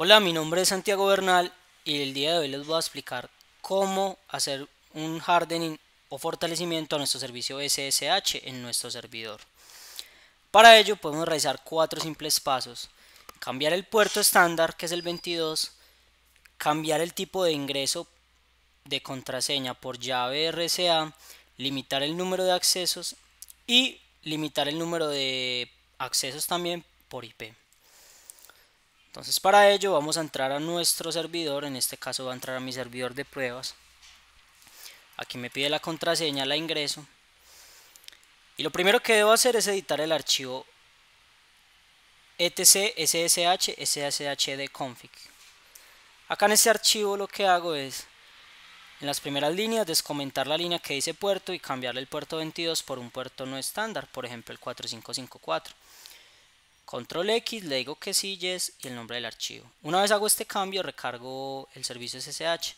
Hola, mi nombre es Santiago Bernal y el día de hoy les voy a explicar cómo hacer un hardening o fortalecimiento a nuestro servicio SSH en nuestro servidor. Para ello podemos realizar cuatro simples pasos. Cambiar el puerto estándar, que es el 22, cambiar el tipo de ingreso de contraseña por llave RCA, limitar el número de accesos y limitar el número de accesos también por IP. Entonces para ello vamos a entrar a nuestro servidor, en este caso va a entrar a mi servidor de pruebas. Aquí me pide la contraseña, la ingreso. Y lo primero que debo hacer es editar el archivo etc ssh Acá en este archivo lo que hago es en las primeras líneas descomentar la línea que dice puerto y cambiarle el puerto 22 por un puerto no estándar, por ejemplo el 4554. Control X, le digo que sí, y el nombre del archivo. Una vez hago este cambio, recargo el servicio SSH.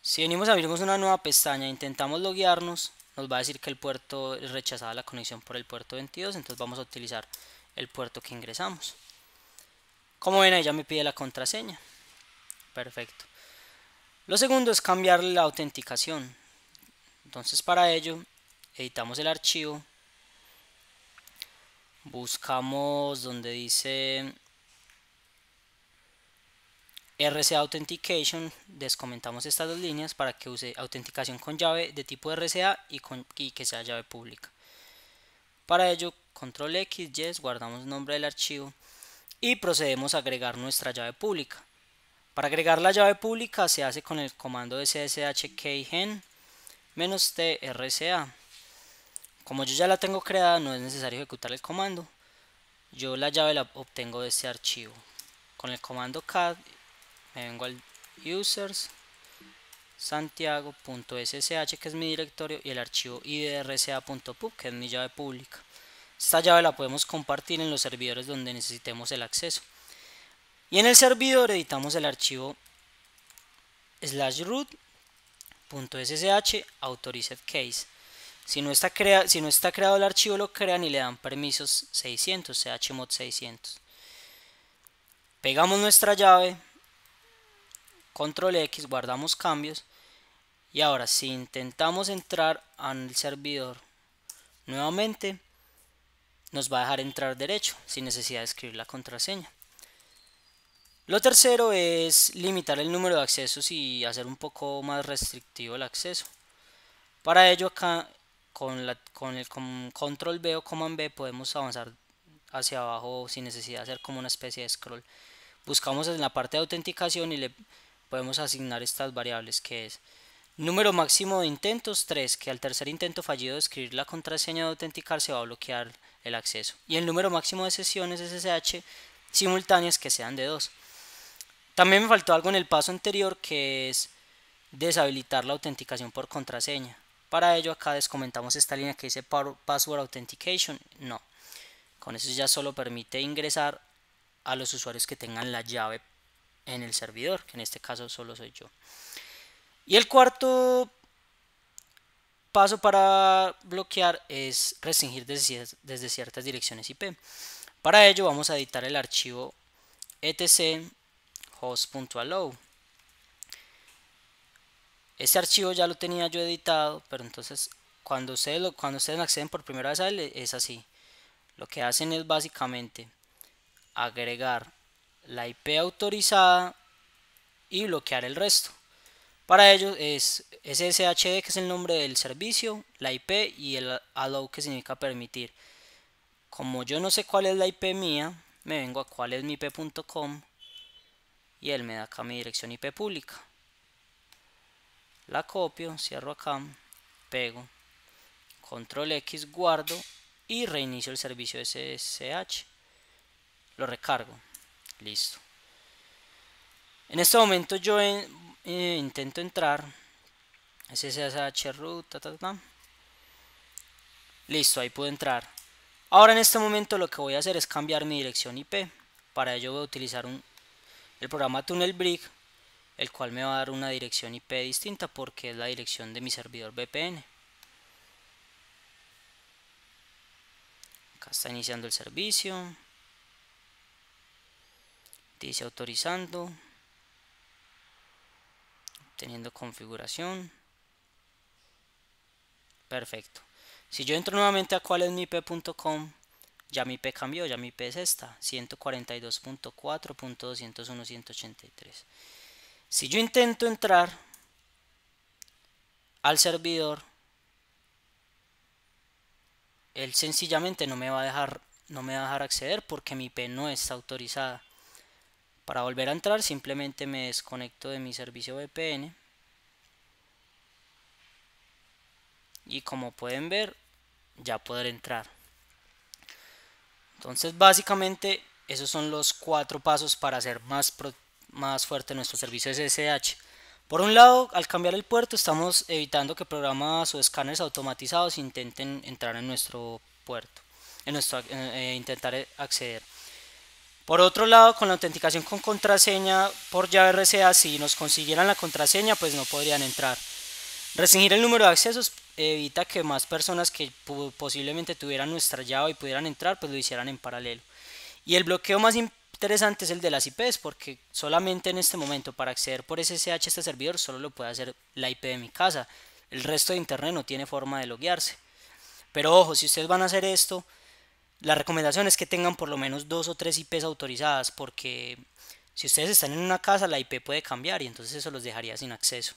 Si venimos a abrirnos una nueva pestaña, e intentamos loguearnos, nos va a decir que el puerto es rechazada la conexión por el puerto 22, entonces vamos a utilizar el puerto que ingresamos. Como ven, ahí ya me pide la contraseña. Perfecto. Lo segundo es cambiar la autenticación. Entonces para ello, editamos el archivo buscamos donde dice RCA Authentication, descomentamos estas dos líneas para que use autenticación con llave de tipo RCA y, con, que sea llave pública. Para ello, control X, yes, guardamos el nombre del archivo y procedemos a agregar nuestra llave pública. Para agregar la llave pública se hace con el comando ssh keygen -t como yo ya la tengo creada, no es necesario ejecutar el comando. Yo la llave la obtengo de este archivo. Con el comando cat me vengo al users santiago.ssh que es mi directorio y el archivo idrca.pub que es mi llave pública. Esta llave la podemos compartir en los servidores donde necesitemos el acceso. Y en el servidor editamos el archivo slash root.ssh autorized case si no, está si no está creado el archivo, lo crean y le dan permisos 600, chmod 600. Pegamos nuestra llave, control X, guardamos cambios. Y ahora, si intentamos entrar al servidor nuevamente, nos va a dejar entrar derecho, sin necesidad de escribir la contraseña. Lo tercero es limitar el número de accesos y hacer un poco más restrictivo el acceso. Para ello acá con, la, con el control B o command B podemos avanzar hacia abajo sin necesidad de hacer como una especie de scroll. Buscamos en la parte de autenticación y le podemos asignar estas variables que es número máximo de intentos 3, que al tercer intento fallido de escribir la contraseña de autenticar se va a bloquear el acceso. Y el número máximo de sesiones SSH simultáneas que sean de 2. También me faltó algo en el paso anterior que es deshabilitar la autenticación por contraseña. Para ello acá descomentamos esta línea que dice Password Authentication. No. Con eso ya solo permite ingresar a los usuarios que tengan la llave en el servidor, que en este caso solo soy yo. Y el cuarto paso para bloquear es restringir desde ciertas direcciones IP. Para ello vamos a editar el archivo etc host.allow este archivo ya lo tenía yo editado, pero entonces cuando ustedes, lo, cuando ustedes acceden por primera vez a él es así. Lo que hacen es básicamente agregar la IP autorizada y bloquear el resto. Para ello es SSHD que es el nombre del servicio, la IP y el allow que significa permitir. Como yo no sé cuál es la IP mía, me vengo a cuál es mi IP.com y él me da acá mi dirección IP pública la copio, cierro acá, pego, control X, guardo y reinicio el servicio SSH. Lo recargo. Listo. En este momento yo eh, intento entrar. SSH root, Listo, ahí puedo entrar. Ahora en este momento lo que voy a hacer es cambiar mi dirección IP. Para ello voy a utilizar un, el programa TunnelBrick el cual me va a dar una dirección IP distinta porque es la dirección de mi servidor VPN. Acá está iniciando el servicio. Dice autorizando. Teniendo configuración. Perfecto. Si yo entro nuevamente a cuál es mi IP.com, ya mi IP cambió, ya mi IP es esta, 142.4.201.183. Si yo intento entrar al servidor, él sencillamente no me va a dejar, no me va a dejar acceder porque mi IP no está autorizada. Para volver a entrar simplemente me desconecto de mi servicio VPN. Y como pueden ver, ya puedo entrar. Entonces básicamente esos son los cuatro pasos para ser más, pro más fuerte nuestro servicio SSH. Por un lado, al cambiar el puerto estamos evitando que programas o escáneres automatizados intenten entrar en nuestro puerto, en nuestro, eh, eh, intentar eh, acceder. Por otro lado, con la autenticación con contraseña por llave RCA, si nos consiguieran la contraseña, pues no podrían entrar. Restringir el número de accesos evita que más personas que posiblemente tuvieran nuestra llave y pudieran entrar, pues lo hicieran en paralelo. Y el bloqueo más importante interesante es el de las IPs porque solamente en este momento para acceder por SSH a este servidor solo lo puede hacer la IP de mi casa. El resto de internet no tiene forma de loguearse. Pero ojo, si ustedes van a hacer esto, la recomendación es que tengan por lo menos dos o tres IPs autorizadas porque si ustedes están en una casa la IP puede cambiar y entonces eso los dejaría sin acceso.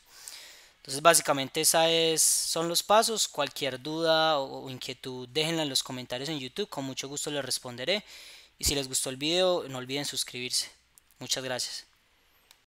Entonces básicamente esa es, son los pasos. Cualquier duda o inquietud déjenla en los comentarios en YouTube. Con mucho gusto les responderé. Y si les gustó el video, no olviden suscribirse. Muchas gracias.